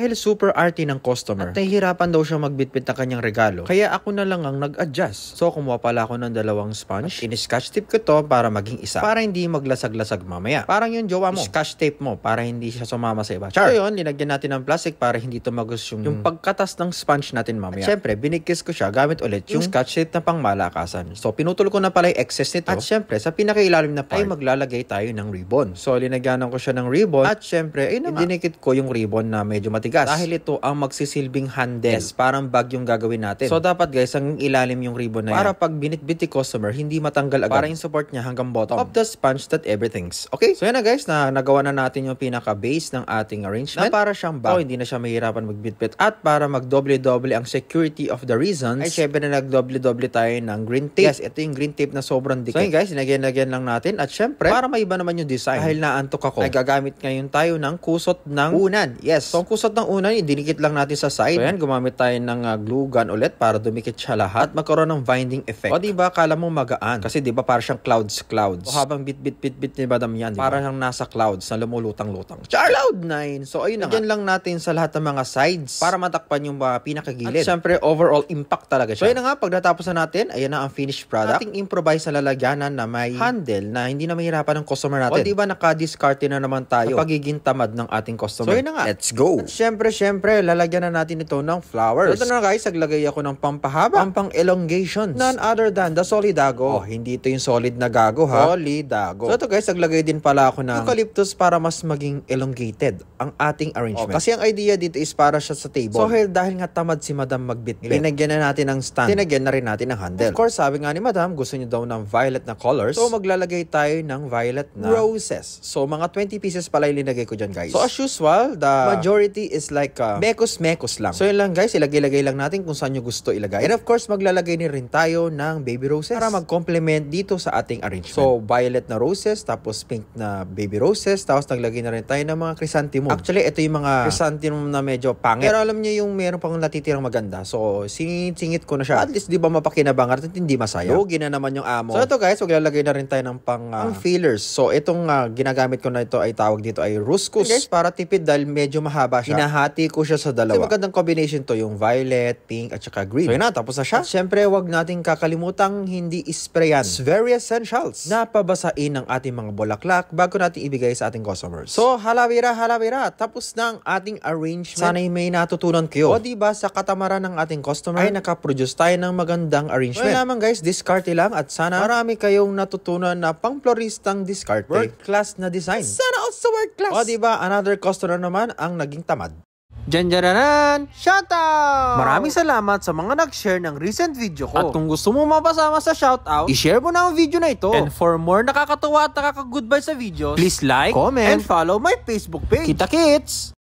Dahil super arty ng customer at nahihirapan daw siya magbitbit ng kanyang regalo. Kaya ako na lang ang nag-adjust. So kumuha pala ako ng dalawang sponge. In-scotch tape ko to para maging isa. Para hindi maglasag-lasag mamaya. Parang yung jowa mo. Scotch tape mo para hindi siya sumama sa iba. Char! So yun, linagyan natin ng plastic para hindi tumagos yung, yung pagkatas ng sponge natin mamaya. Siyempre, syempre, binigkis ko siya gamit ulit yung, yung scotch tape na pang malakasan. So pinutol ko na pala yung excess nito. At siyempre, sa pinakailalim na part ay maglalagay tayo ng ribbon. So linagyanan ko siya ng ribbon at siyempre, ay dinikit ko yung ribbon na medyo matig matigas. Dahil ito ang magsisilbing handle. Yes, parang bag yung gagawin natin. So dapat guys, ang ilalim yung ribbon na Para yan. pag binitbiti customer, hindi matanggal agad. Para yung support niya hanggang bottom. Of the sponge that everything's. Okay? So yan na guys, na nagawa na natin yung pinaka-base ng ating arrangement. Na para siyang bag. Oh, hindi na siya mahirapan magbitbit. At para magdoble double ang security of the reasons, ay syempre na nag-double-double tayo ng green tape. Yes, ito yung green tape na sobrang dikit. So yun guys, inagyan-lagyan lang natin. At syempre, para maiba naman yung design. Dahil naantok ako, ay gagamit ngayon tayo ng kusot ng unan. Yes. So ang kusot ng una, dinikit lang natin sa side. So yan, gumamit tayo ng uh, glue gun ulit para dumikit siya lahat at magkaroon ng binding effect. O diba, kala mo magaan. Kasi diba parang siyang clouds clouds. O habang bit bit bit bit ni Madam yan, diba? parang nasa clouds na lumulutang-lutang. Char! Cloud 9! So ayun na nga. lang natin sa lahat ng mga sides para matakpan yung mga ah, pinakagilid. At syempre, overall impact talaga siya. So ayun na nga, pag natapos na natin, ayan na ang finished product. Ating improvise na lalagyanan na may handle na hindi na mahirapan ng customer natin. O diba, nakadiskarte na naman tayo sa pagiging tamad ng ating customer. So ayun na nga. Let's go! At syempre, syempre, syempre, lalagyan na natin ito ng flowers. Ito na guys, naglagay ako ng pampahaba, pampang elongations. None other than the solidago. Oh, hindi ito yung solid na gago ha. Solidago. So ito guys, naglagay din pala ako ng eucalyptus para mas maging elongated ang ating arrangement. Oh, kasi ang idea dito is para siya sa table. So dahil nga tamad si madam magbitbit, linagyan na natin ng stand. Tinagyan na rin natin ng handle. Of course, sabi nga ni madam, gusto niyo daw ng violet na colors. So maglalagay tayo ng violet na roses. So mga 20 pieces pala yung linagay ko dyan guys. So as usual, the majority is is like uh, mekos-mekos lang. So yun lang guys, ilagay-lagay lang natin kung saan nyo gusto ilagay. And of course, maglalagay din rin tayo ng baby roses para mag-complement dito sa ating arrangement. So violet na roses, tapos pink na baby roses, tapos naglagay na rin tayo ng mga chrysanthemum. Actually, ito yung mga chrysanthemum na medyo pangit. Pero alam nyo yung meron pang natitirang maganda. So singit-singit ko na siya. At least di ba mapakinabangan at hindi masaya. Lugi na naman yung amo. So ito guys, maglalagay na rin tayo ng pang, uh, pang fillers. So itong uh, ginagamit ko na ito ay tawag dito ay ruscus. Okay, guys, para tipid dahil medyo mahaba siya. Hina Binahati ko siya sa dalawa. Kasi magandang combination to, yung violet, pink, at saka green. So yun na, tapos na siya. At syempre, wag nating kakalimutang hindi isprayan. It's very essentials. Napabasain ng ating mga bulaklak bago natin ibigay sa ating customers. So, halawira, halawira, tapos na ang ating arrangement. Sana'y may natutunan kayo. O diba, sa katamaran ng ating customer ay nakaproduce tayo ng magandang arrangement. Well naman guys, discarte lang at sana marami kayong natutunan na pang-floristang discarte. World class na design. Sana also world class. O diba, another customer naman ang naging tamad. Janjararan! Shoutout! Maraming salamat sa mga nag-share ng recent video ko. At kung gusto mo mapasama sa shoutout, i-share mo na ang video na ito. And for more nakakatuwa at nakaka-goodbye sa videos, please like, comment, and follow my Facebook page. Kita kits!